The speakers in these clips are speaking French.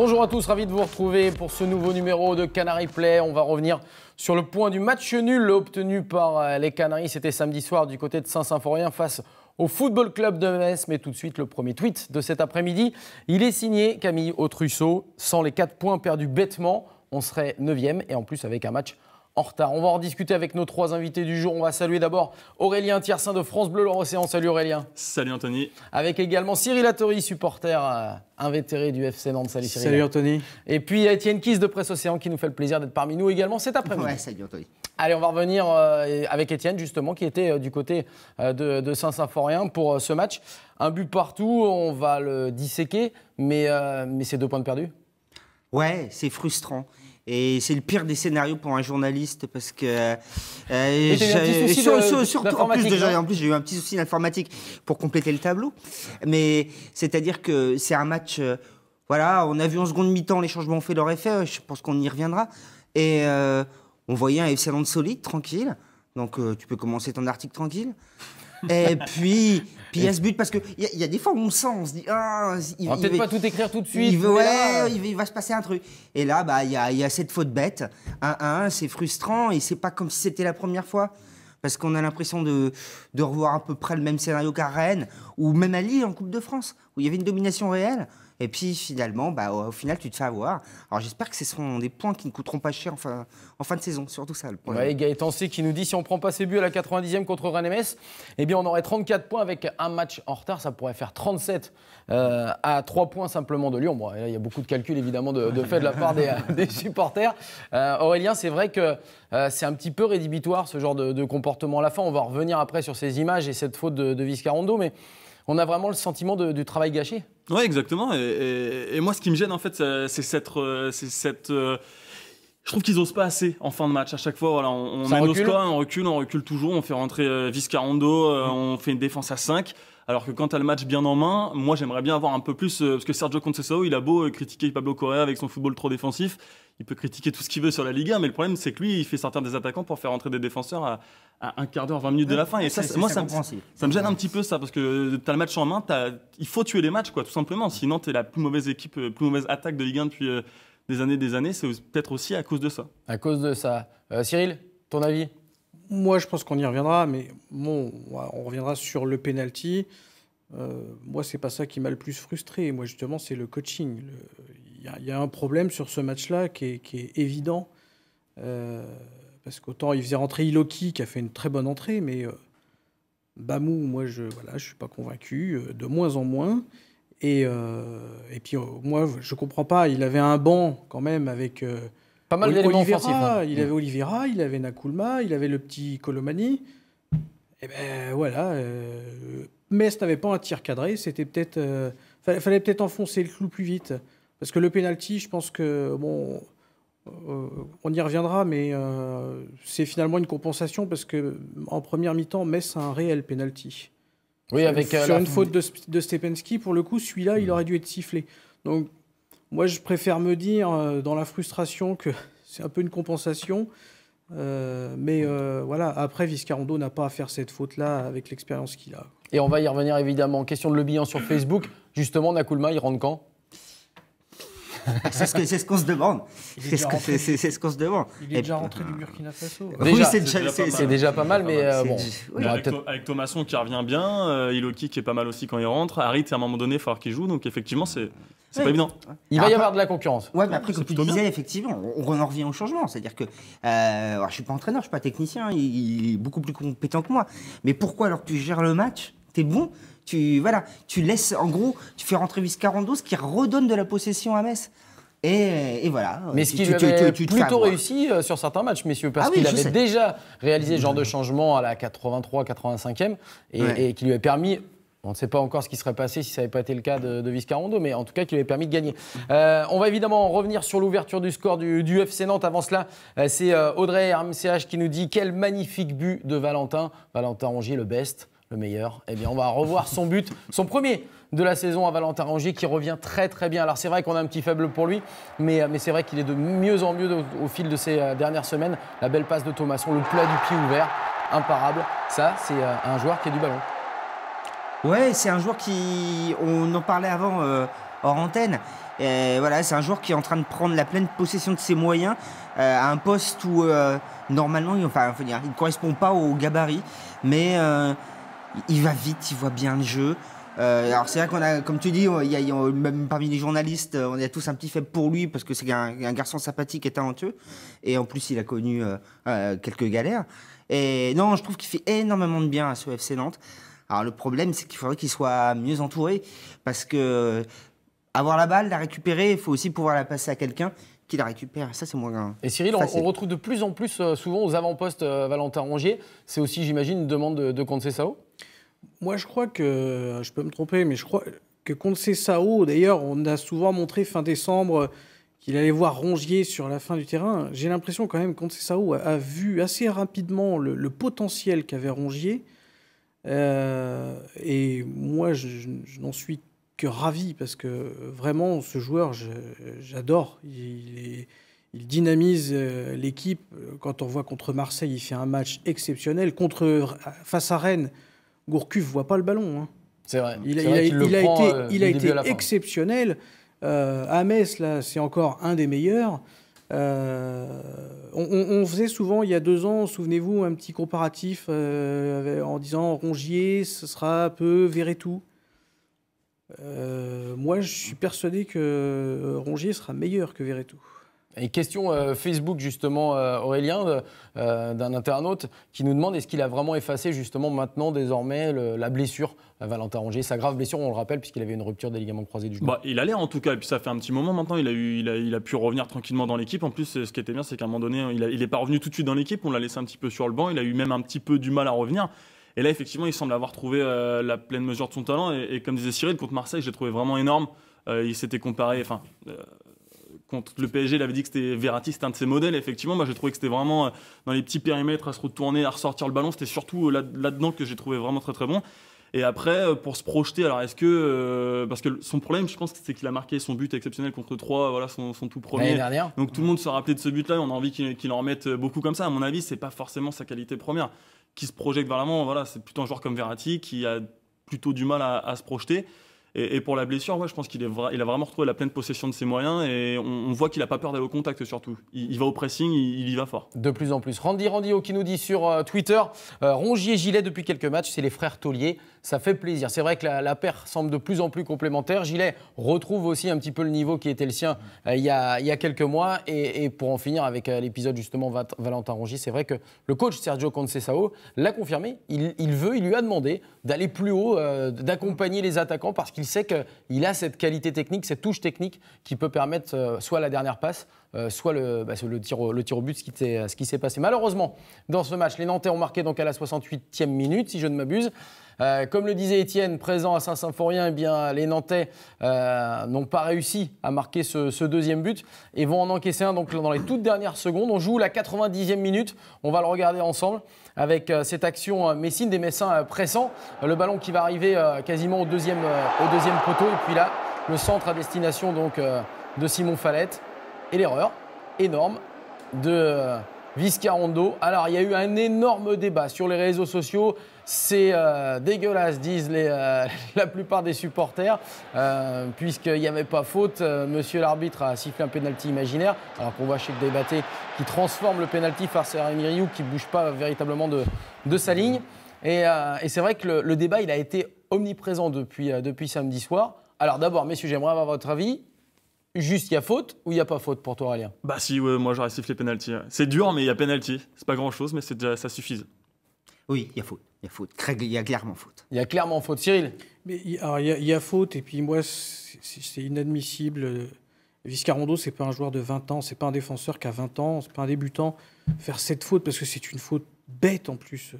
Bonjour à tous, ravi de vous retrouver pour ce nouveau numéro de Canary Play. On va revenir sur le point du match nul obtenu par euh, les Canaries. C'était samedi soir du côté de Saint-Symphorien face au Football Club de Metz. Mais tout de suite, le premier tweet de cet après-midi. Il est signé Camille Autrusseau. Sans les 4 points perdus bêtement, on serait 9e et en plus avec un match en On va en discuter avec nos trois invités du jour. On va saluer d'abord Aurélien Tiersin de France Bleu Océan. Salut Aurélien. Salut Anthony. Avec également Cyril Attori, supporter euh, invétéré du FC Nantes. Salut Cyril. Salut Anthony. Et puis Étienne Kiss de Presse Océan qui nous fait le plaisir d'être parmi nous également cet après-midi. salut Anthony. Allez, on va revenir euh, avec Étienne justement qui était euh, du côté de, Saint-Symphorien pour ce match. Un but partout, on va le disséquer, mais, mais c'est deux points de perdu. Ouais, c'est frustrant. Et c'est le pire des scénarios pour un journaliste parce que. Euh, surtout, en plus, en plus, j'ai eu un petit souci d'informatique pour compléter le tableau. Mais c'est-à-dire que c'est un match. Euh, voilà, on a vu en seconde mi-temps, les changements ont fait leur effet. Je pense qu'on y reviendra. Et euh, on voyait un FC Nantes solide, tranquille. Donc tu peux commencer ton article tranquille. Et puis, puis il y a ce but parce qu'il y, a, y a des fois où on sent, on se dit ah, il, on va peut-être pas tout écrire tout de suite. Il, euh. il, va se passer un truc. Et là, bah il y a, cette faute bête. 1 1, c'est frustrant et c'est pas comme si c'était la première fois. Parce qu'on a l'impression de, de revoir à peu près le même scénario qu'à Rennes ou même à Lille en Coupe de France où il y avait une domination réelle. Et puis finalement, bah, au, final, tu te fais avoir. Alors j'espère que ce seront des points qui ne coûteront pas cher en fin, en fin de saison, surtout ça. Le Gaëtan C qui nous dit si on prend pas ses buts à la 90e contre Rennes MS, eh bien on aurait 34 points avec un match en retard, ça pourrait faire 37 euh, à 3 points simplement de Lyon. Bon, il y a beaucoup de calculs évidemment de, fait de la part des, supporters. Euh, Aurélien, c'est vrai que euh, c'est un petit peu rédhibitoire ce genre de, comportement à la fin. On va revenir après sur ces images et cette faute de, de Viscarondo, mais on a vraiment le sentiment du travail gâché. Oui, exactement. Et, moi, ce qui me gêne, en fait, c'est cette. Euh, cette euh, je trouve qu'ils osent pas assez en fin de match. À chaque fois, on, on mène on recule, on recule toujours, on fait rentrer euh, Viscarando, mm. on fait une défense à 5. Alors que quand tu as le match bien en main, moi j'aimerais bien avoir un peu plus. Euh, parce que Sergio Conceição, il a beau euh, critiquer Pablo Correa avec son football trop défensif, il peut critiquer tout ce qu'il veut sur la Ligue 1, mais le problème c'est que lui, il fait sortir des attaquants pour faire entrer des défenseurs à, un quart d'heure, 20 minutes de la fin. Et ça, moi, ça, me, gêne un petit peu ça, parce que euh, tu as le match en main, il faut tuer les matchs, quoi, tout simplement. Sinon, tu es la plus mauvaise équipe, plus mauvaise attaque de Ligue 1 depuis des années, des années. C'est peut-être aussi à cause de ça. À cause de ça. Cyril, ton avis moi, je pense qu'on y reviendra, mais bon, on reviendra sur le penalty. Moi, euh, moi, c'est pas ça qui m'a le plus frustré. Moi, justement, c'est le coaching. Il y, a un problème sur ce match-là qui, est, évident. Euh, parce qu'autant il faisait rentrer Iloki qui a fait une très bonne entrée, mais euh, Bamou, moi, je voilà, je suis pas convaincu. de moins en moins. Et, et puis, moi, je comprends pas. Il avait un banc quand même avec. Pas mal d'éléments offensifs. Hein. Il avait mm. Oliveira, il avait Nakulma, il avait le petit Colomani. Et eh ben voilà. Euh, Metz n'avait pas un tir cadré. C'était peut-être. Euh, fallait, peut-être enfoncer le clou plus vite. Parce que le penalty, je pense que. Bon. Euh, on y reviendra, mais c'est finalement une compensation parce que en première mi-temps, Metz a un réel penalty. Oui, avec sur, une, faute de, de Stepensky, pour le coup, celui-là, il mm. aurait dû être sifflé. Donc moi, je préfère me dire, euh, dans la frustration, que c'est un peu une compensation. Euh, mais euh, voilà, après, Viscarondo n'a pas à faire cette faute-là avec l'expérience qu'il a. Et on va y revenir évidemment. Question de Le bilan sur Facebook. Justement, Nakulma, il rentre quand c'est ce qu'on se demande. C'est ce qu'on se demande. Il est déjà rentré du Burkina Faso. oui, c'est déjà, pas mal, mais bon. Avec, Thomasson qui revient bien, Iloki qui est pas mal aussi quand il rentre, Harit à un moment donné, il va falloir qu'il joue. Donc effectivement, c'est c'est pas évident. Il va y avoir de la concurrence. Ouais, mais après, comme tu disais, effectivement, on en revient au changement. C'est-à-dire que je euh, je suis pas entraîneur, je suis pas technicien, il est beaucoup plus compétent que moi. Mais pourquoi alors que tu gères le match, tu es bon, tu voilà, tu laisses en gros, tu fais rentrer Viscarando, ce qui redonne de la possession à Metz. Et, voilà. Mais ce qui avait tu, plutôt réussi euh, sur certains matchs, messieurs, parce ah qu'il avait déjà réalisé ce genre de changement à la 83, 85e, et, et qui lui a permis on ne sait pas encore ce qui serait passé si ça n'avait pas été le cas de, de Viscarondo, mais en tout cas qui lui avait permis de gagner. Euh, on va évidemment revenir sur l'ouverture du score du, du, FC Nantes. Avant cela, euh, c'est euh, Audrey RMCH qui nous dit quel magnifique but de Valentin. Valentin Rongier, le best, le meilleur. Eh bien, on va revoir son but, son premier de la saison à Valentin Rongier qui revient très très bien. Alors c'est vrai qu'on a un petit faible pour lui, mais, c'est vrai qu'il est de mieux en mieux au, fil de ces dernières semaines. La belle passe de Thomasson, le plat du pied ouvert, imparable. Ça, c'est un joueur qui a du ballon. Ouais, c'est un joueur qui. On en parlait avant euh, hors antenne. Et voilà, c'est un joueur qui est en train de prendre la pleine possession de ses moyens euh, à un poste où euh, normalement, il, enfin, il ne correspond pas au gabarit, mais il va vite, il voit bien le jeu. alors c'est vrai qu'on a, comme tu dis, il y a, même parmi les journalistes, on a tous un petit faible pour lui parce que c'est un, garçon sympathique et talentueux. Et en plus, il a connu quelques galères. Et non, je trouve qu'il fait énormément de bien à ce FC Nantes. Alors le problème, c'est qu'il faudrait qu'il soit mieux entouré. parce que euh, avoir la balle, la récupérer, il faut aussi pouvoir la passer à quelqu'un qui la récupère. Ça, c'est moins. Et Cyril, on, retrouve de plus en plus euh, souvent aux avant-postes euh, Valentin Rongier. C'est aussi, j'imagine, une demande de, de Sao Moi, je crois que. Je peux me tromper, mais je crois que Sao, d'ailleurs, on a souvent montré fin décembre qu'il allait voir Rongier sur la fin du terrain. J'ai l'impression quand même que Concesao a, a, vu assez rapidement le potentiel qu'avait Rongier. Euh, et moi, je, n'en suis que ravi parce que euh, vraiment, ce joueur, j'adore. Il, dynamise euh, l'équipe. Quand on voit contre Marseille, il fait un match exceptionnel. Contre, face à Rennes, Gourcuff voit pas le ballon. Hein. C'est vrai. Il, a, été, il a été exceptionnel. Euh, à Metz, là, c'est encore un des meilleurs. Euh, on, faisait souvent, il y a deux ans, souvenez-vous, un petit comparatif euh, en disant Rongier, ce sera peu Verretou. Euh, moi, je suis persuadé que euh, Rongier sera meilleur que Verretou. Et question euh, Facebook, justement, euh, Aurélien, euh, d'un internaute qui nous demande est-ce qu'il a vraiment effacé, justement, maintenant, désormais, la blessure Valentin Rongier, sa grave blessure, on le rappelle, puisqu'il avait une rupture des ligaments croisés du genou. Bah, il allait en tout cas, et puis ça fait un petit moment maintenant, il a, eu, il a, pu revenir tranquillement dans l'équipe. En plus, ce qui était bien, c'est qu'à un moment donné, il n'est pas revenu tout de suite dans l'équipe, on l'a laissé un petit peu sur le banc, il a eu même un petit peu du mal à revenir. Et là, effectivement, il semble avoir trouvé la pleine mesure de son talent. Et, comme disait Cyril, contre Marseille, je l'ai trouvé vraiment énorme. il s'était comparé, enfin, quand le PSG, il avait dit que c'était Verratti, c'était un de ses modèles. Effectivement, moi j'ai trouvé que c'était vraiment euh, dans les petits périmètres à se retourner, à ressortir le ballon. C'était surtout euh, là-dedans que j'ai trouvé vraiment très très bon. Et après, euh, pour se projeter, alors est-ce que. parce que son problème, je pense, c'est qu'il a marqué son but exceptionnel contre 3, voilà, son, tout premier. Dernière. Donc tout le monde se rappelait de ce but-là, on a envie qu'il en remette beaucoup comme ça. À mon avis, c'est pas forcément sa qualité première. Qui se projette vraiment. voilà, c'est plutôt un joueur comme Verratti qui a plutôt du mal à, à se projeter. Et, pour la blessure, moi, je pense qu'il a vraiment retrouvé la pleine possession de ses moyens et on, voit qu'il n'a pas peur d'aller au contact surtout. Il, va au pressing, il, y va fort. De plus en plus. Randy Randio qui nous dit sur euh, Twitter, rongi euh, Rongier Gilet depuis quelques matchs, c'est les frères Taulier. Ça fait plaisir. C'est vrai que la, paire semble de plus en plus complémentaire. Gilet retrouve aussi un petit peu le niveau qui était le sien euh, il, y a, quelques mois. Et, pour en finir avec l'épisode justement Valentin Rongier, c'est vrai que le coach Sergio Concesao l'a confirmé. Il, veut, il lui a demandé d'aller plus haut, d'accompagner les attaquants parce qu'il sait qu'il a cette qualité technique, cette touche technique qui peut permettre euh, soit la dernière passe, euh, soit bah, le, tir, au, but, ce qui s'est passé. Malheureusement, dans ce match, les Nantais ont marqué donc à la 68e minute, si je ne m'abuse. Euh, comme le disait Étienne, présent à Saint-Symphorien, eh bien, les Nantais euh, n'ont pas réussi à marquer ce, deuxième but et vont en encaisser un donc, dans les toutes dernières secondes. On joue la 90e minute, on va le regarder ensemble avec euh, cette action Messine des Messins pressants. Le ballon qui va arriver quasiment au deuxième, au deuxième poteau et puis là, le centre à destination donc, de Simon Fallette et l'erreur énorme de Viscarondo. Alors, il y a eu un énorme débat sur les réseaux sociaux. C'est euh, dégueulasse, disent euh, la plupart des supporters, euh, puisqu'il n'y avait pas faute. monsieur l'arbitre a sifflé un pénalty imaginaire, alors qu'on voit le Débatté qui transforme le pénalty face à Rémi qui ne bouge pas véritablement de, sa ligne. Et, c'est vrai que le, débat, il a été omniprésent depuis, depuis samedi soir. Alors d'abord, messieurs, j'aimerais avoir votre avis juste il y a faute ou il n'y a pas faute pour toi, Aurélien Bah si, moi j'aurais sifflé penalty. C'est dur, mais il y a penalty. C'est pas grand chose, mais ça suffise. Oui, il y a faute. Il y a faute. Il y a clairement faute. Il y a clairement faute, Cyril. Mais il y, a faute, et puis moi, c'est inadmissible. Viscarondo, c'est pas un joueur de 20 ans, c'est pas un défenseur qui a 20 ans, c'est pas un débutant. Faire cette faute, parce que c'est une faute bête en plus.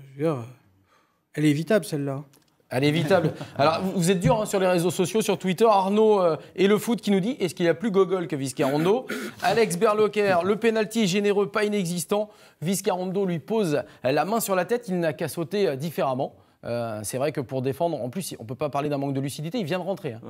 Elle est évitable, celle-là. Elle Alors, vous êtes dur hein, sur les réseaux sociaux, sur Twitter. Arnaud euh, et le foot qui nous dit est-ce qu'il y a plus Gogol que Viscarondo Alex Berloquer, le penalty est généreux, pas inexistant. Viscarondo lui pose la main sur la tête, il n'a qu'à sauter euh, différemment. Euh, c'est vrai que pour défendre, en plus, on peut pas parler d'un manque de lucidité. Il vient de rentrer. Hein.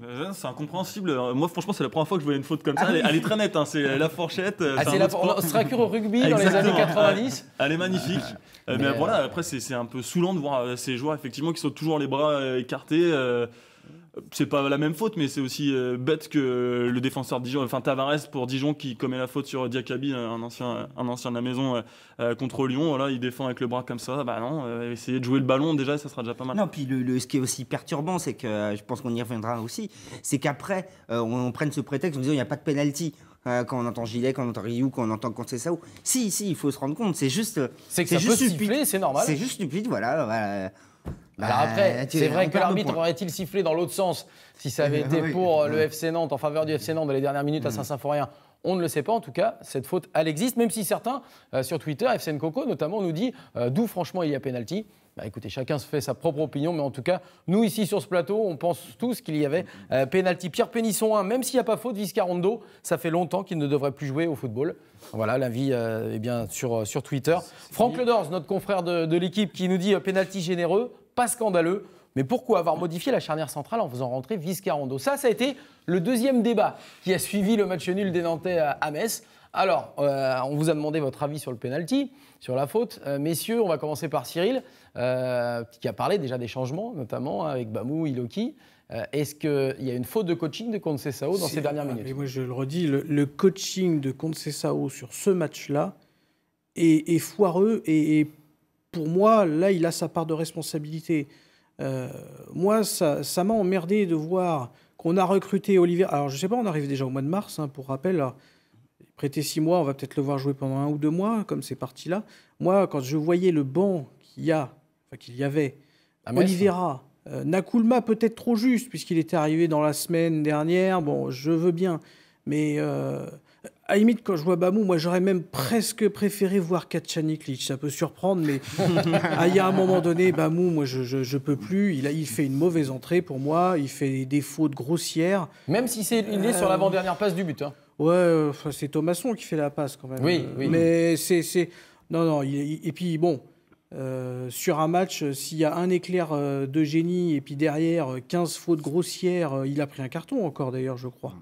Bah, c'est incompréhensible. Euh, moi, franchement, c'est la première fois que je vois une faute comme ça. Ah elle, est très nette. Hein, c'est la fourchette. Euh, ah, c'est la on se au rugby dans les années 90. Elle est magnifique. mais, voilà, après, c'est un peu saoulant de voir ces joueurs effectivement qui sont toujours les bras écartés c'est pas la même faute, mais c'est aussi euh, bête que le défenseur de Dijon, enfin Tavares pour Dijon qui commet la faute sur Diakabi, euh, un ancien, un ancien de la maison euh, contre Lyon. Voilà, il défend avec le bras comme ça. Bah non, essayer de jouer le ballon déjà, ça sera déjà pas mal. Non, puis le, ce qui est aussi perturbant, c'est que je pense qu'on y reviendra aussi, c'est qu'après on, prenne ce prétexte en disant il n'y a pas de penalty. quand on entend Gilet, quand on entend Ryu, quand on entend ou. Si, si, il faut se rendre compte, c'est juste. C'est juste stupide, c'est normal. C'est juste stupide, voilà. voilà bah, c'est vrai que l'arbitre aurait-il sifflé dans l'autre sens si ça avait eh ben été pour eh euh, ben le FC Nantes, en faveur du FC Nantes dans les dernières minutes à mm. Saint-Symphorien on ne le sait pas, en tout cas, cette faute, elle existe, même si certains, euh, sur Twitter, FCN Coco notamment, nous dit euh, d'où franchement il y a pénalty. Bah, écoutez, chacun se fait sa propre opinion, mais en tout cas, nous ici sur ce plateau, on pense tous qu'il y avait pénalty. Pierre Pénisson 1, hein, même s'il n'y a pas faute, Viscarondo, ça fait longtemps qu'il ne devrait plus jouer au football. Voilà, l'avis eh bien sur, sur Twitter. Franck Ledors, notre confrère de, de l'équipe, qui nous dit pénalty généreux pas scandaleux. Mais pourquoi avoir modifié la charnière centrale en faisant rentrer Viscarondo Ça, ça a été le deuxième débat qui a suivi le match nul des Nantais à Metz. Alors, euh, on vous a demandé votre avis sur le penalty, sur la faute. Euh, messieurs, on va commencer par Cyril, euh, qui a parlé déjà des changements, notamment avec Bamou, Iloki. Est-ce qu'il y a une faute de coaching de Concesao dans ces dernières ah, minutes mais Moi, je le redis, le, coaching de Sao sur ce match-là est, foireux et, et pour moi, là, il a sa part de responsabilité. Euh, moi, ça, m'a emmerdé de voir qu'on a recruté Olivier. Alors, je sais pas, on arrive déjà au mois de mars, hein, pour rappel. prêter prêté six mois, on va peut-être le voir jouer pendant un ou deux mois, comme c'est parti là. Moi, quand je voyais le banc qu'il y a, enfin, qu'il y avait, Oliveira, hein. euh, Nakulma peut-être trop juste, puisqu'il était arrivé dans la semaine dernière. Bon, je veux bien, mais euh, à la limite, quand je vois Bamou, moi j'aurais même presque préféré voir Katchaniklich. Ça peut surprendre, mais il y a un moment donné, Bamou, moi je, je, peux plus. Il, a, il fait une mauvaise entrée pour moi, il fait des fautes grossières. Même si c'est, est sur l'avant-dernière passe du but. Hein. Ouais, c'est Thomasson qui fait la passe quand même. Oui, oui. Mais c'est. Non, non, et puis bon. Euh, sur un match, euh, s'il y a un éclair euh, de génie et puis derrière 15 fautes grossières, il a pris un carton encore d'ailleurs, je crois.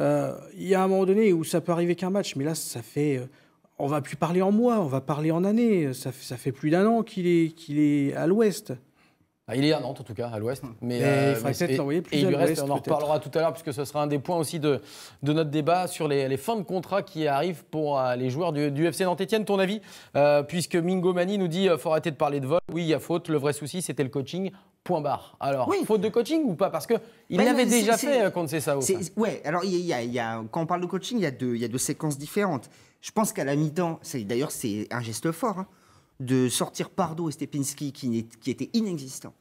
Euh, il y a un moment donné où ça peut arriver qu'un match, mais là, ça fait euh, on va plus parler en mois, on va parler en années. Ça, ça fait plus d'un an qu'il est, qu'il est à l'ouest. Ah, il est à Nantes en tout cas, à l'ouest. Hmm. Mais, il euh, faudrait peut-être l'envoyer plus et reste, On en reparlera tout à l'heure puisque ce sera un des points aussi de, de notre débat sur les, les, fins de contrat qui arrivent pour euh, les joueurs du, FC Nantes-Etienne. Ton avis euh, Puisque Mingo Mani nous dit il faut arrêter de parler de vol. Oui, il y a faute. Le vrai souci, c'était le coaching. Point barre. Alors, faute de coaching ou pas Parce que il ben avait déjà fait contre ça. Ouais. Alors, y a, y quand on parle de coaching, il y, a deux séquences différentes. Je pense qu'à la mi-temps, d'ailleurs, c'est un geste fort. Hein de sortir Pardo et Stepinski qui, qui étaient inexistants.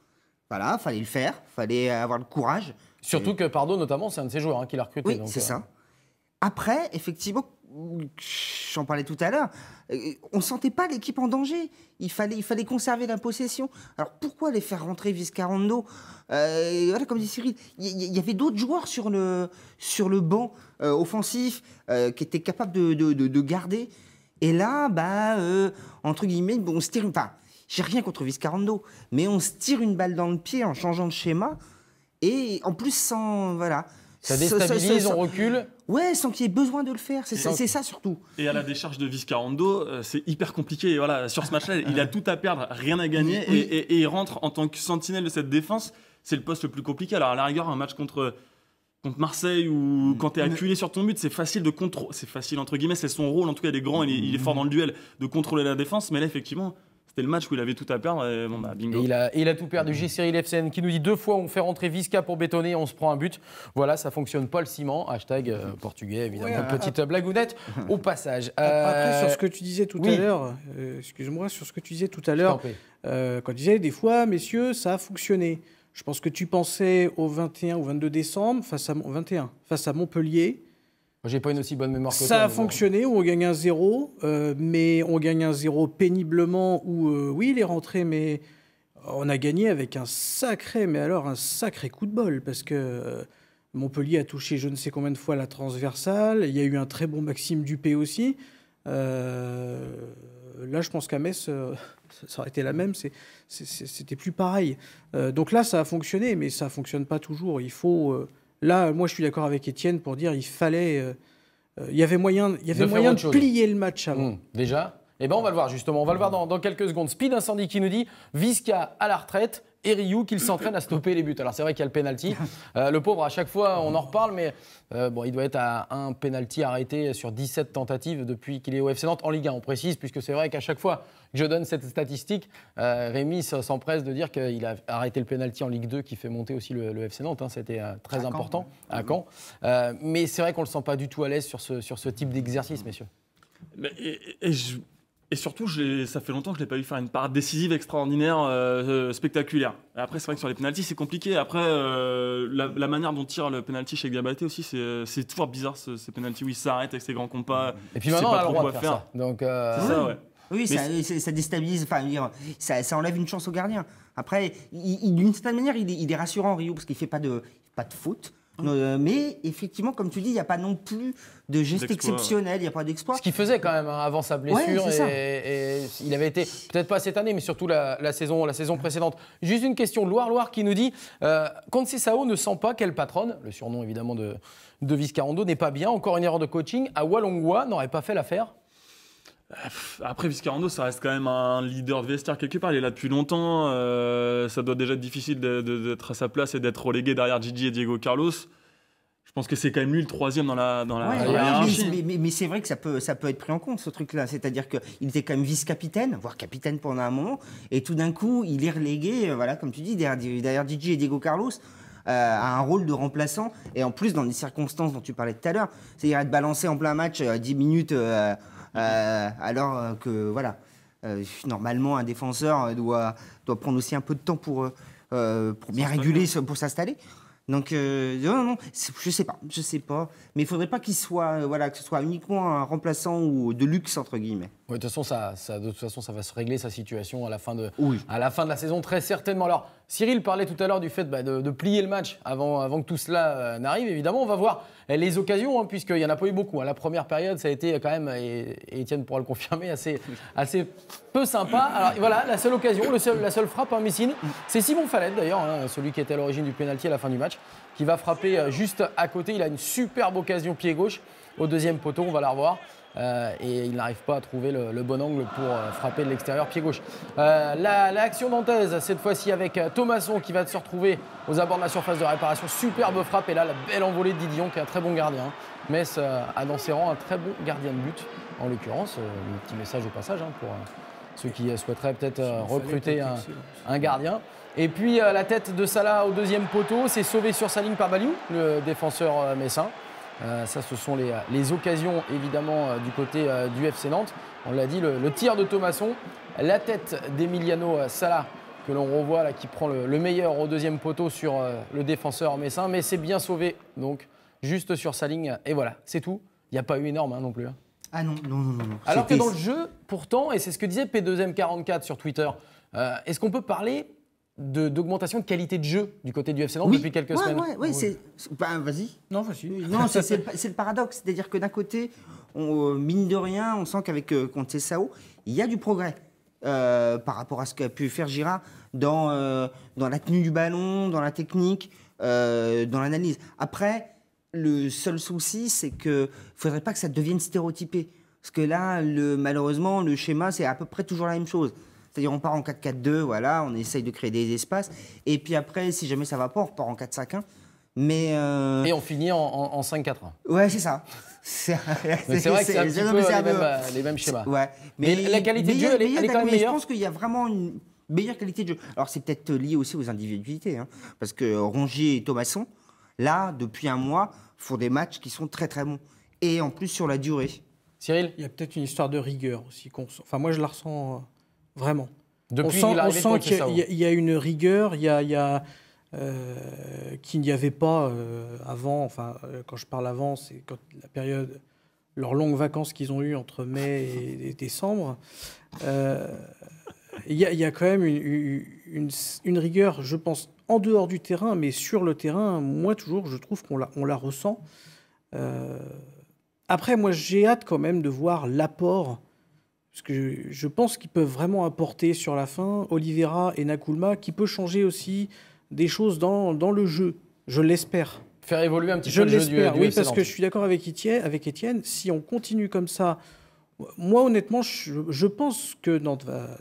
Voilà, fallait le faire, fallait avoir le courage. Surtout que Pardo, notamment, c'est un de ses joueurs hein, qui l'a recruté. Oui, c'est euh. ça. Après, effectivement, j'en parlais tout à l'heure, euh, on ne sentait pas l'équipe en danger. Il fallait, il fallait conserver la possession. Alors pourquoi les faire rentrer vis Viscarando euh, voilà, Comme dit Cyril, il y, avait d'autres joueurs sur le, sur le banc euh, offensif qui étaient capables de, de garder. Et là, bah, euh, entre guillemets, on se tire Enfin, j'ai rien contre Viscarando, mais on se tire une balle dans le pied en changeant de schéma. Et en plus, sans... Voilà. Ça déstabilise, on recule. Ouais, sans qu'il y ait besoin de le faire, c'est ça, ça, surtout. Et à la décharge de Viscarando, euh, c'est hyper compliqué. voilà, sur ce match-là, il a tout à perdre, rien à gagner, et, et, il rentre en tant que sentinelle de cette défense. C'est le poste le plus compliqué. Alors à la rigueur, un match contre contre Marseille ou mm. quand tu es acculé sur ton but, c'est facile de contrôler. C'est facile, entre guillemets, c'est son rôle. En tout cas, il est grand, il il est fort mm. dans le duel de contrôler la défense. Mais là, effectivement, c'était le match où il avait tout à perdre. Et bah, bingo. Et il, a, tout perdu. J'ai qui nous dit deux fois on fait rentrer Visca pour bétonner, on se prend un but. Voilà, ça fonctionne pas le ciment. Hashtag euh, portugais, évidemment. Petite blagounette au passage. Après, euh, sur ce que tu disais tout à l'heure, euh, moi sur ce que tu disais tout à l'heure, quand tu disais des fois, messieurs, ça a fonctionné. Je pense que tu pensais au 21 ou 22 décembre, face à, Montpellier. 21, face à Montpellier. J'ai pas une aussi bonne mémoire que Ça a fonctionné, où on gagne un zéro, euh, mais on gagne un zéro péniblement, où euh, oui, il est rentré, mais on a gagné avec un sacré, mais alors un sacré coup de bol, parce que euh, Montpellier a touché je ne sais combien de fois la transversale, il y a eu un très bon Maxime Dupé aussi. Euh, là, je pense qu'à Metz, euh, ça aurait été la même, c'était plus pareil. Euh, donc là, ça a fonctionné, mais ça ne fonctionne pas toujours. Il faut. là, moi, je suis d'accord avec Étienne pour dire il fallait. il y avait moyen, il y avait de, moyen de plier le match avant. Mmh, déjà eh bien, on va le voir justement. On va le voir dans, dans quelques secondes. Speed Incendie qui nous dit Visca à la retraite et Ryu qu'il s'entraîne à stopper les buts. Alors c'est vrai qu'il y a le penalty. Euh, le pauvre, à chaque fois, on en reparle, mais euh, bon, il doit être à un penalty arrêté sur 17 tentatives depuis qu'il est au FC Nantes en Ligue 1, on précise, puisque c'est vrai qu'à chaque fois que je donne cette statistique, euh, Rémi s'empresse de dire qu'il a arrêté le penalty en Ligue 2 qui fait monter aussi le, FC Nantes. Hein. C'était euh, très important à Caen. mais c'est vrai qu'on ne le sent pas du tout à l'aise sur ce, type d'exercice, messieurs. je, et surtout, ça fait longtemps que je l'ai pas eu faire une part décisive, extraordinaire, euh, euh, spectaculaire. Après, c'est vrai que sur les pénaltys, c'est compliqué. Après, euh, la, manière dont tire le pénalty chez Gabaté aussi, c'est toujours bizarre ces pénaltys, où il s'arrête avec ses grands compas. Et puis maintenant, on a le droit de faire, ça. Donc, ça, ouais. Oui, ça, déstabilise, enfin, ça, enlève une chance au gardien. Après, d'une certaine manière, il est, rassurant, Rio, parce qu'il ne fait pas de, pas de faute. Euh, mais effectivement, comme tu dis, il n'y a pas non plus de geste exceptionnel, il n'y a pas d'exploit. Ce qu'il faisait quand même hein, avant sa blessure. et, il avait été, peut-être pas cette année, mais surtout la, saison, la saison précédente. Juste une question, Loire-Loire qui nous dit euh, Quand Sao ne sent pas qu'elle patronne, le surnom évidemment de, de Viscarando, n'est pas bien, encore une erreur de coaching, à Walongwa n'aurait pas fait l'affaire après, Viscarando, ça reste quand même un leader vestiaire quelque part. Il est là depuis longtemps. Euh, ça doit déjà être difficile d'être à sa place et d'être relégué derrière Gigi et Diego Carlos. Je pense que c'est quand même lui le troisième dans la, dans Mais, c'est vrai que ça peut, ça peut être pris en compte, ce truc-là. C'est-à-dire qu'il était quand même vice-capitaine, voire capitaine pendant un moment. Et tout d'un coup, il est relégué, euh, voilà, comme tu dis, derrière, derrière Gigi et Diego Carlos euh, à un rôle de remplaçant et en plus dans les circonstances dont tu parlais tout à l'heure, c'est-à-dire être balancé en plein match 10 minutes euh, alors euh, que voilà, euh, normalement un défenseur doit, doit prendre aussi un peu de temps pour, pour bien réguler, pour s'installer. Donc non, non, je sais pas, je sais pas, mais il faudrait pas qu'il soit voilà que ce soit uniquement un remplaçant ou de luxe entre guillemets de toute façon, ça, va se régler sa situation à la fin de, la saison, très certainement. Alors, Cyril parlait tout à l'heure du fait bah, de, plier le match avant, que tout cela euh, n'arrive. Évidemment, on va voir les occasions, hein, puisqu'il n'y en a pas eu beaucoup. Hein. La première période, ça a été quand même, et, Étienne pourra le confirmer, assez, peu sympa. voilà, la seule occasion, la seule frappe en hein, Messine, c'est Simon Fallet d'ailleurs, celui qui était à l'origine du pénalty à la fin du match, qui va frapper euh, juste à côté. Il a une superbe occasion pied gauche au deuxième poteau, on va la revoir. Euh, et il n'arrive pas à trouver le, bon angle pour euh, frapper de l'extérieur pied gauche. Euh, la, action cette fois-ci avec Thomasson qui va se retrouver aux abords de la surface de réparation. Superbe frappe et là la belle envolée de Didion qui est un très bon gardien. Metz a dans ses rangs un très bon gardien de but en l'occurrence. Un petit message au passage hein, pour ceux qui souhaiteraient peut-être recruter un, un, gardien. Et puis la tête de Salah au deuxième poteau, c'est sauvé sur sa ligne par Baliou, le défenseur messin. Euh, ça, ce sont les, euh, occasions, évidemment, euh, du côté du FC Nantes. On l'a dit, le, tir de Thomasson, la tête d'Emiliano Sala, que l'on revoit, là, qui prend le, meilleur au deuxième poteau sur le défenseur messin, mais c'est bien sauvé, donc, juste sur sa ligne. Et voilà, c'est tout. Il n'y a pas eu énorme hein, non plus. Hein. Ah non, non, non, non. Alors que dans le jeu, pourtant, et c'est ce que disait P2M44 sur Twitter, est-ce qu'on peut parler d'augmentation de, qualité de jeu du côté du FC depuis quelques semaines. Ouais, ouais, oui, bah, vas-y. Non, vas Non, c'est le, paradoxe. C'est-à-dire que d'un côté, on, euh, mine de rien, on sent qu'avec euh, Conte Sao, il y a du progrès. Euh, par rapport à ce qu'a pu faire Girard dans, euh, dans la tenue du ballon, dans la technique, dans l'analyse. Après, le seul souci, c'est qu'il ne faudrait pas que ça devienne stéréotypé. Parce que là, le, malheureusement, le schéma, c'est à peu près toujours la même chose. C'est-à-dire, on part en 4-4-2, voilà, on essaye de créer des espaces. Et puis après, si jamais ça va pas, on repart en 4-5-1. Mais euh, Et on finit en, 5-4-1. Ouais, c'est ça. C'est vrai que c'est un peu les mêmes, schémas. Mais, la qualité de jeu, elle, est quand même meilleure. Je pense qu'il y a vraiment une meilleure qualité de jeu. Alors, c'est peut-être lié aussi aux individualités. Hein, parce que Rongier et Thomasson, là, depuis un mois, font des matchs qui sont très très bons. Et en plus sur la durée. Cyril Il y a peut-être une histoire de rigueur aussi. Enfin, moi, je la ressens euh, vraiment. on sent, qu'il y, a une rigueur, il y euh, qu'il n'y avait pas euh, avant. Enfin, euh, quand je parle avant, c'est quand la période, leurs longues vacances qu'ils ont eues entre mai et, décembre. Il y, a quand même une, rigueur, je pense, en dehors du terrain, mais sur le terrain, moi toujours, je trouve qu'on la ressent. après, moi, j'ai hâte quand même de voir l'apport parce que je pense qu'ils peuvent vraiment apporter sur la fin Oliveira et Nakulma, qui peut changer aussi des choses dans, dans le jeu. Je l'espère. Faire évoluer un petit peu le jeu du, l'espère. Oui, parce que je suis d'accord avec Étienne, avec Si on continue comme ça, moi honnêtement, je, pense que Nantes, a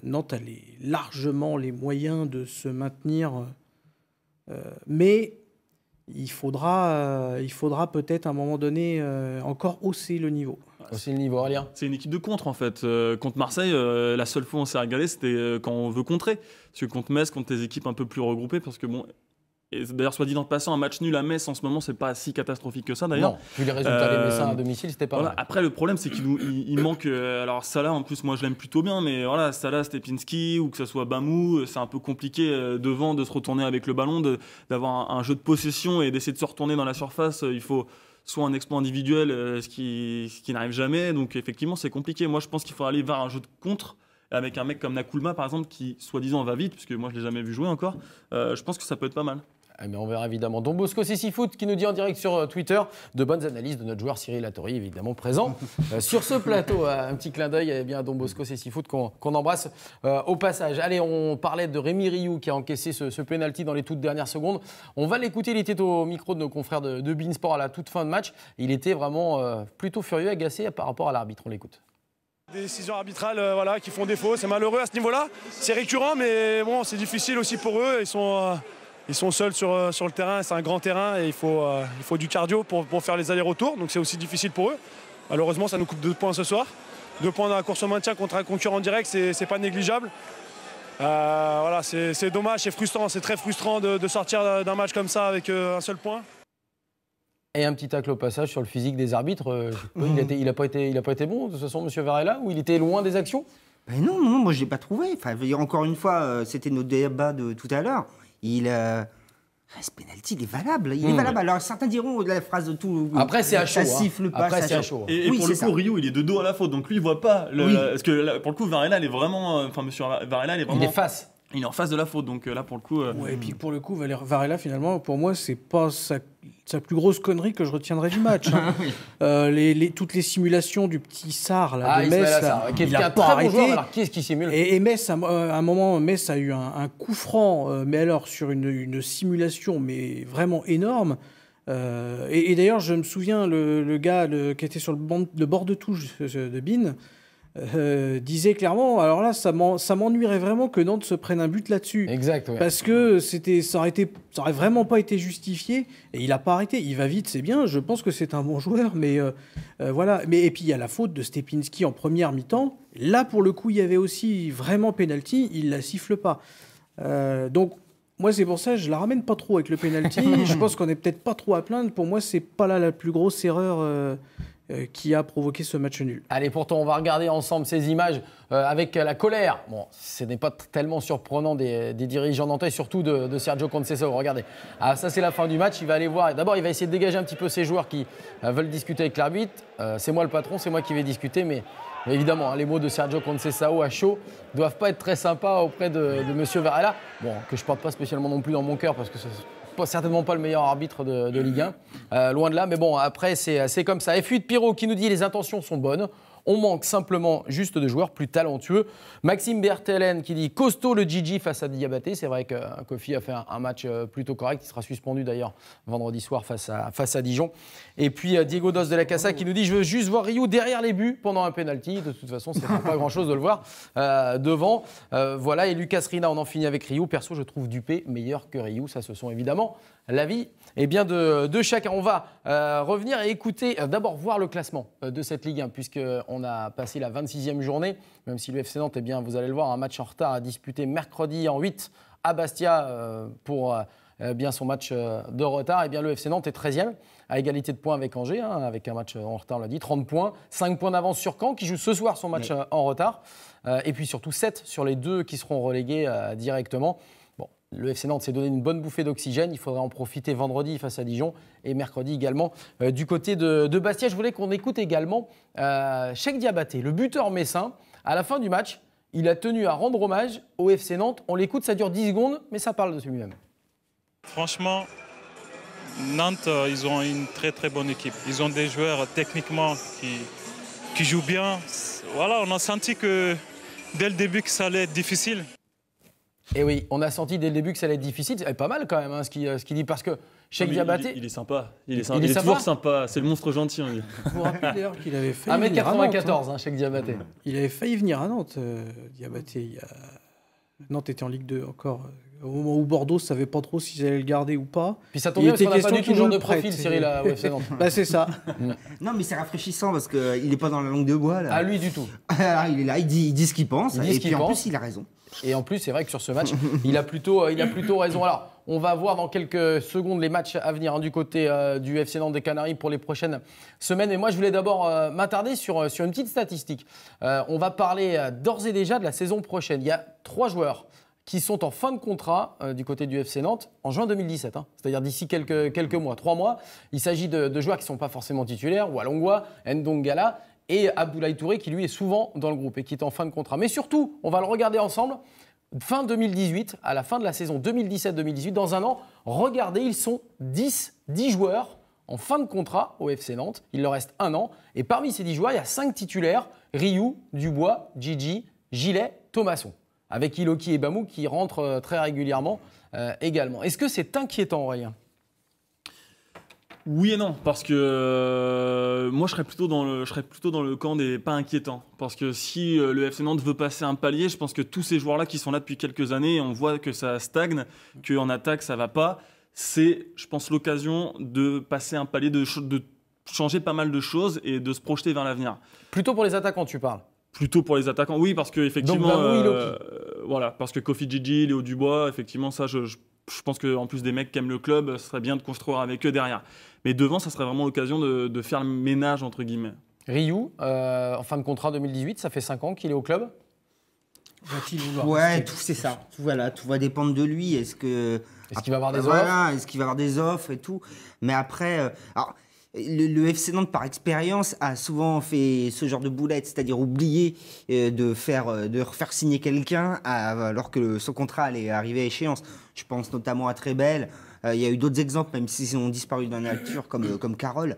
largement les moyens de se maintenir. Euh, mais il faudra, euh, il faudra peut-être à un moment donné euh, encore hausser le niveau c'est le niveau C'est une équipe de contre en fait. Euh, contre Marseille, euh, la seule fois où on s'est régalé, c'était euh, quand on veut contrer. Parce que contre Metz, contre des équipes un peu plus regroupées, parce que bon. D'ailleurs, soit dit en passant, un match nul à Metz en ce moment, c'est pas si catastrophique que ça d'ailleurs. Non, vu les résultats des Messins à domicile, c'était pas mal. Après, le problème, c'est qu'il il manque. alors, Salah, en plus, moi je l'aime plutôt bien, mais voilà, Salah, Stepinski ou que ce soit Bamou, c'est un peu compliqué devant de se retourner avec le ballon, d'avoir un, un jeu de possession et d'essayer de se retourner dans la surface. Il faut soit un exploit individuel, euh, ce qui, n'arrive jamais. Donc effectivement, c'est compliqué. Moi, je pense qu'il faut aller vers un jeu de contre avec un mec comme Nakulma, par exemple, qui soi-disant va vite, puisque moi, je l'ai jamais vu jouer encore. Euh, je pense que ça peut être pas mal. Ah, mais on verra évidemment Don Bosco Foot qui nous dit en direct sur euh, Twitter de bonnes analyses de notre joueur Cyril Latori, évidemment présent euh, sur ce plateau. Ah, un petit clin d'œil eh bien, à Don Bosco Foot qu'on embrasse euh, au passage. Allez, on parlait de Rémi Rioux qui a encaissé ce, ce penalty dans les toutes dernières secondes. On va l'écouter, il était au micro de nos confrères de, de Beansport à la toute fin de match. Il était vraiment plutôt furieux, agacé par rapport à l'arbitre. On l'écoute. Des décisions arbitrales voilà, qui font défaut, c'est malheureux à ce niveau-là. C'est récurrent, mais bon, c'est difficile aussi pour eux. Ils sont ils sont seuls sur, euh, sur le terrain, c'est un grand terrain et il faut, euh, il faut du cardio pour, faire les allers-retours, donc c'est aussi difficile pour eux. Malheureusement, ça nous coupe deux points ce soir. Deux points dans la course au maintien contre un concurrent direct, c'est pas négligeable. Euh, voilà, c'est dommage, c'est frustrant, c'est très frustrant de, sortir d'un match comme ça avec un seul point. Et un petit tacle au passage sur le physique des arbitres. il n'a il pas, pas, été bon, de toute façon, M. Varela, ou il était loin des actions ben non, moi je ne l'ai pas trouvé. encore une fois, c'était notre débat de tout à l'heure. Il. reste euh, il est valable. Il est hmm. valable. Alors certains diront la phrase de tout. Après, c'est à euh, chaud. Ça hein. siffle pas. Après, c'est à chaud. Hein. Et, pour le coup, Rio, il est de dos à la faute, donc lui, il voit pas. Le, oui. Parce que pour le coup, Varela, il est vraiment. Euh, enfin, monsieur Varela, il est vraiment. Il est face. Il est en face de la faute, donc euh, là pour le coup. Euh, ouais, et puis hmm. pour le coup, Valer Varela finalement, pour moi, c'est pas sa, plus grosse connerie que je retiendrai du match. Hein. Euh, les, toutes les simulations du petit Sar, là, ah, de Metz, il n'a pas arrêté. qui ce qui simule Et, Metz, à, un moment, Metz a eu un, coup franc, mais alors sur une, simulation, mais vraiment énorme. et, d'ailleurs, je me souviens, le, gars qui était sur le, le, bord de touche de Bin, euh, disait clairement, alors là, ça m'ennuierait vraiment que Nantes se prenne un but là-dessus. Exact. Parce que c'était, ça aurait vraiment pas été justifié. Et il a pas arrêté. Il va vite, c'est bien. Je pense que c'est un bon joueur, mais euh, euh, voilà. Mais et puis il y a la faute de Stepinski en première mi-temps. Là, pour le coup, il y avait aussi vraiment penalty. Il la siffle pas. donc moi, c'est pour ça je la ramène pas trop avec le penalty. je pense qu'on n'est peut-être pas trop à plaindre. Pour moi, c'est pas là la plus grosse erreur euh, qui a provoqué ce match nul. Allez, pourtant, on va regarder ensemble ces images euh, avec la colère. Bon, ce n'est pas tellement surprenant des, dirigeants nantais, surtout de, Sergio Concesao Regardez, ah, ça c'est la fin du match. Il va aller voir. D'abord, il va essayer de dégager un petit peu ces joueurs qui euh, veulent discuter avec l'arbitre. c'est moi le patron, c'est moi qui vais discuter, mais Évidemment, hein, les mots de Sergio Concesao à chaud doivent pas être très sympas auprès de, de Monsieur Varela. Bon, que je porte pas spécialement non plus dans mon cœur parce que ça, certainement pas le meilleur arbitre de, Ligue 1, euh, loin de là. Mais bon, après, c'est euh, comme ça. Et 8 Pirot qui nous dit les intentions sont bonnes. On manque simplement juste de joueurs plus talentueux. Maxime Berthelen qui dit costaud le Gigi face à Diabaté. C'est vrai que Kofi a fait un match euh, plutôt correct. Il sera suspendu d'ailleurs vendredi soir face à, face à Dijon. Et puis euh, Diego Dos de la Casa qui nous dit Je veux juste voir Rio derrière les buts pendant un penalty. De toute façon, c'est pas grand chose de le voir euh, devant. voilà. Et Lucas Rina, on en finit avec Rio. Perso, je trouve Dupé meilleur que Rio. Ça, se sont évidemment l'avis eh bien de, chacun. On va revenir et écouter, d'abord voir le classement de cette Ligue 1, puisque on a passé la 26e journée, même si le FC Nantes, eh bien, vous allez le voir, un match en retard à disputer mercredi en 8 à Bastia euh, pour euh, euh, bien son match de retard. Et eh bien, le FC Nantes est 13e, à égalité de points avec Angers, hein, avec un match en retard, on l'a dit, 30 points, 5 points d'avance sur Caen, qui joue ce soir son match en retard, et puis surtout 7 sur les deux qui seront relégués directement le FC Nantes s'est donné une bonne bouffée d'oxygène. Il faudrait en profiter vendredi face à Dijon et mercredi également euh, du côté de, Bastia. Je voulais qu'on écoute également euh, Diabaté, le buteur messin. À la fin du match, il a tenu à rendre hommage au FC Nantes. On l'écoute, ça dure 10 secondes, mais ça parle de lui même Franchement, Nantes, euh, ils ont une très très bonne équipe. Ils ont des joueurs techniquement qui, qui jouent bien. Voilà, on a senti que dès le début que ça allait être difficile. Et eh oui, on a senti dès le début que ça allait être difficile. C'est pas mal quand même hein, ce qu'il euh, dit parce que Cheikh Diabaté. Il, est sympa. Il est, toujours sympa. C'est le monstre gentil. vous vous d'ailleurs qu'il avait failli. 1m94, hein, Cheikh hein, Diabaté. Il avait failli venir à Nantes, Diabaté. Euh, il a... Nantes était en Ligue 2 encore. Euh, au moment où Bordeaux ne savait pas trop s'ils allaient le garder ou pas. Puis ça tombait parce qu'on pas du tout le genre de profil, Cyril, bah, c'est ça. non, mais c'est rafraîchissant parce qu'il n'est pas dans la langue de bois. Là. Ah, lui, du tout. Ah, il est là, il dit, ce qu'il pense. et puis en plus, il a raison. Et en plus, c'est vrai que sur ce match, il a plutôt, euh, il a plutôt raison. Alors, on va voir dans quelques secondes les matchs à venir hein, du côté euh, du FC Nantes des Canaries pour les prochaines semaines. Et moi, je voulais d'abord euh, m'attarder sur, sur une petite statistique. on va parler d'ores et déjà de la saison prochaine. Il y a trois joueurs qui sont en fin de contrat du côté du FC Nantes en juin 2017, hein. c'est-à-dire d'ici quelques, quelques mois, trois mois. Il s'agit de, de, joueurs qui ne sont pas forcément titulaires, Walongwa, Ndongala et Abdoulaye Touré qui lui est souvent dans le groupe et qui est en fin de contrat. Mais surtout, on va le regarder ensemble. Fin 2018, à la fin de la saison 2017-2018, dans un an, regardez, ils sont 10, 10 joueurs en fin de contrat au FC Nantes. Il leur reste un an. Et parmi ces 10 joueurs, il y a 5 titulaires Ryu, Dubois, Gigi, Gillet, Thomasson. Avec Iloki et Bamou qui rentrent euh, très régulièrement euh, également. Est-ce que c'est inquiétant, rien oui et non, parce que euh, moi je serais plutôt dans le, je serais plutôt dans le camp des pas inquiétants, parce que si euh, le FC Nantes veut passer un palier, je pense que tous ces joueurs-là qui sont là depuis quelques années, on voit que ça stagne, qu'en attaque ça va pas, c'est, je pense, l'occasion de passer un palier, de, de changer pas mal de choses et de se projeter vers l'avenir. Plutôt pour les attaquants, tu parles plutôt pour les attaquants. Oui, parce que effectivement, Donc, euh, voilà, parce que Kofi Gigi, Léo Dubois, effectivement, ça, je, pense que en plus des mecs qui aiment le club, ce serait bien de construire avec eux derrière. Mais devant, ça serait vraiment l'occasion de, faire le ménage, entre guillemets. Ryu, euh, en fin de contrat 2018, ça fait 5 ans qu'il est au club Ouais, tout c'est ça. Tout, voilà, tout va dépendre de lui. Est-ce que est-ce qu'il va avoir des offres Est-ce qu'il va avoir des offres et tout Mais après, euh, le, FC Nantes, par expérience, a souvent fait ce genre de boulette, c'est-à-dire oublier euh, de faire de refaire signer quelqu'un alors que son contrat allait arriver à échéance. Je pense notamment à Trébel. Euh, il y a eu d'autres exemples, même s'ils ont disparu dans la nature, comme, euh, comme Carole.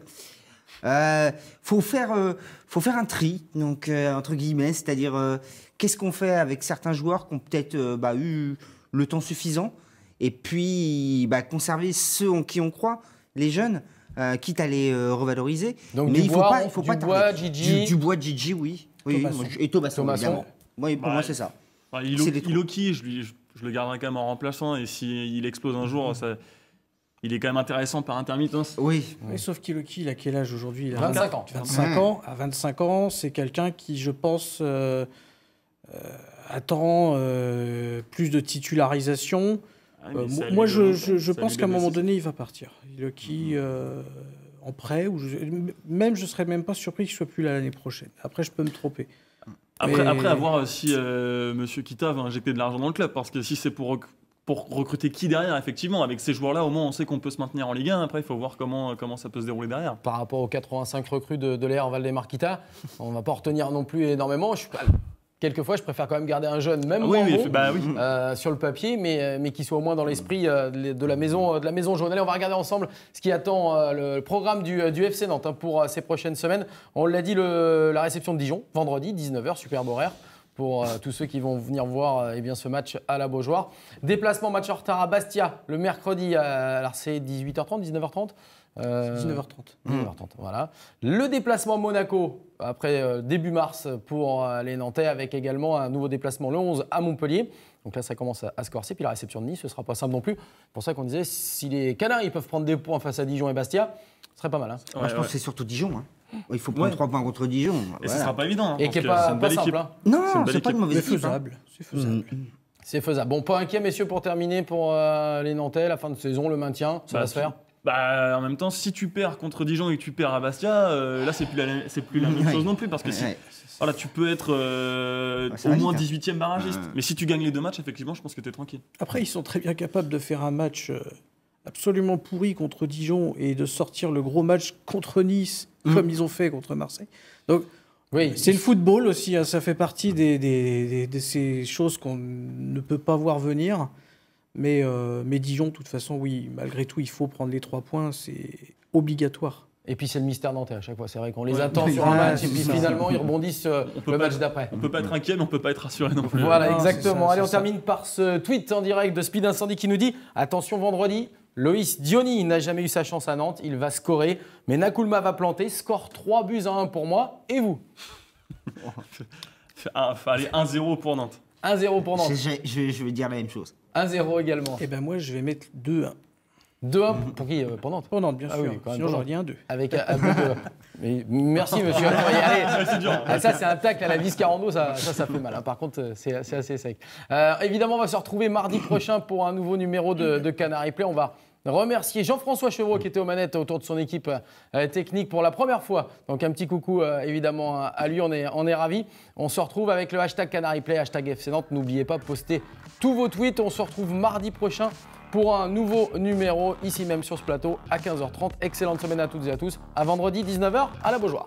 Euh, faut faire, euh, faut faire un tri, donc entre guillemets, c'est-à-dire qu'est-ce qu'on fait avec certains joueurs qui ont peut-être bah, eu le temps suffisant, et puis bah, conserver ceux en qui on croit, les jeunes. quitte à les revaloriser. Donc Mais il faut pas, il faut Dubois, pas Gigi. Du, Dubois, Gigi, oui. et Thomas évidemment. Oui, pour moi, c'est ça. Bah, il je, lui, je, le garderai quand même en remplaçant, et s'il si explose un jour, mm. ça, il est quand même intéressant par intermittence. Oui. sauf Kiloki, il a quel âge aujourd'hui 25 ans. 25 ans. À 25 ans, c'est quelqu'un qui, je pense, euh, euh, attend euh, plus de titularisation. Ah moi, je, pense qu'à un moment donné, il va partir. Kiloki qui mhm. en prêt, ou je, même je serais même pas surpris qu'il soit plus là l'année prochaine. Après, je peux me tromper. Après, après à voir si Monsieur Kita va injecter de l'argent dans le club, parce que si c'est pour pour recruter qui derrière, effectivement. Avec ces joueurs-là, au moins, on sait qu'on peut se maintenir en Ligue 1. Après, il faut voir comment, euh, comment ça peut se dérouler derrière. Par rapport aux 85 recrues de, de l'ère Valdemarquita, on ne va pas retenir non plus énormément. Je suis Quelquefois, je préfère quand même garder un jeune, même ah oui, oui, bah, oui. Euh, sur le papier, mais, euh, mais qui soit au moins dans l'esprit de, la maison, de la maison jaune. Allez, on va regarder ensemble ce qui attend le programme du, du FC Nantes hein, pour ces prochaines semaines. On l'a dit, la réception de Dijon, vendredi, 19h, superbe horaire pour euh, tous ceux qui vont venir voir euh, eh bien, ce match à la Beaujoire. Déplacement match en retard à Bastia le mercredi, euh, alors c'est 18h30, 19h30 19h30. h voilà. Le déplacement Monaco, après début mars pour les Nantais, avec également un nouveau déplacement le 11 à Montpellier. Donc là, ça commence à, se corser. Puis la réception de Nice, ce ne sera pas simple non plus. C'est pour ça qu'on disait, si les ils peuvent prendre des points face à Dijon et Bastia, ce serait pas mal. Hein. je pense que c'est surtout Dijon. Hein. Il faut prendre trois points contre Dijon. Et ce ne sera pas évident. Hein, et qui n'est pas, pas simple. Hein. Non, c'est pas une mauvaise équipe. C'est hein. faisable. C'est faisable. Mm, mm. Bon, pas inquiet, messieurs, pour terminer, pour euh, les Nantais, la fin de saison, le maintien, ça bah, va se faire bah, en même temps, si tu perds contre Dijon et que tu perds à Bastia, euh, là, c'est plus c'est plus la même chose non plus. Parce que si, voilà, tu peux être euh, au moins 18e barragiste. Mais si tu gagnes les deux matchs, effectivement, je pense que tu es tranquille. Après, ils sont très bien capables de faire un match absolument pourri contre Dijon et de sortir le gros match contre Nice Mm. comme ils ont fait contre Marseille. Donc, oui, euh, c'est le football aussi, hein, ça fait partie des, des, de ces choses qu'on ne peut pas voir venir. Mais, euh, mais Dijon, de toute façon, oui, malgré tout, il faut prendre les trois points, c'est obligatoire. Et puis c'est le mystère nantais à chaque fois. C'est vrai qu'on les attend sur un match et puis finalement ils rebondissent euh, le match d'après. On peut pas être inquiet mais on peut pas être rassuré non plus. Voilà, exactement. Allez, on termine par ce tweet en direct de Speed Incendie qui nous dit Attention vendredi, Loïs Diony n'a jamais eu sa chance à Nantes, il va scorer. Mais Nakulma va planter, score 3 buts à 1 pour moi et vous. Ah, allez, 1-0 pour Nantes. 1-0 pour Nantes. Je, vais dire la même chose. 1-0 également. Et eh ben moi, je vais mettre 2-1. 2-1 pour qui euh, Pour Nantes Pour Nantes, bien ah sûr. Sinon, j'aurais 1-2. Avec un de... Mais merci, monsieur. Ah, ça, c'est un tacle à la vis carando ça, ça fait mal. Hein. Par contre, c'est assez sec. Euh, évidemment, on va se retrouver mardi prochain pour un nouveau numéro de, de Canary Play. On va remercier Jean-François Chevreau qui était aux manettes autour de son équipe euh, technique pour la première fois. Donc un petit coucou euh, évidemment à lui, on est, on est ravis. On se retrouve avec le hashtag CanariPlay, hashtag FC Nantes. N'oubliez pas, de poster tous vos tweets. On se retrouve mardi prochain pour un nouveau numéro ici même sur ce plateau à 15h30. Excellente semaine à toutes et à tous. À vendredi 19h à la Beaujoire.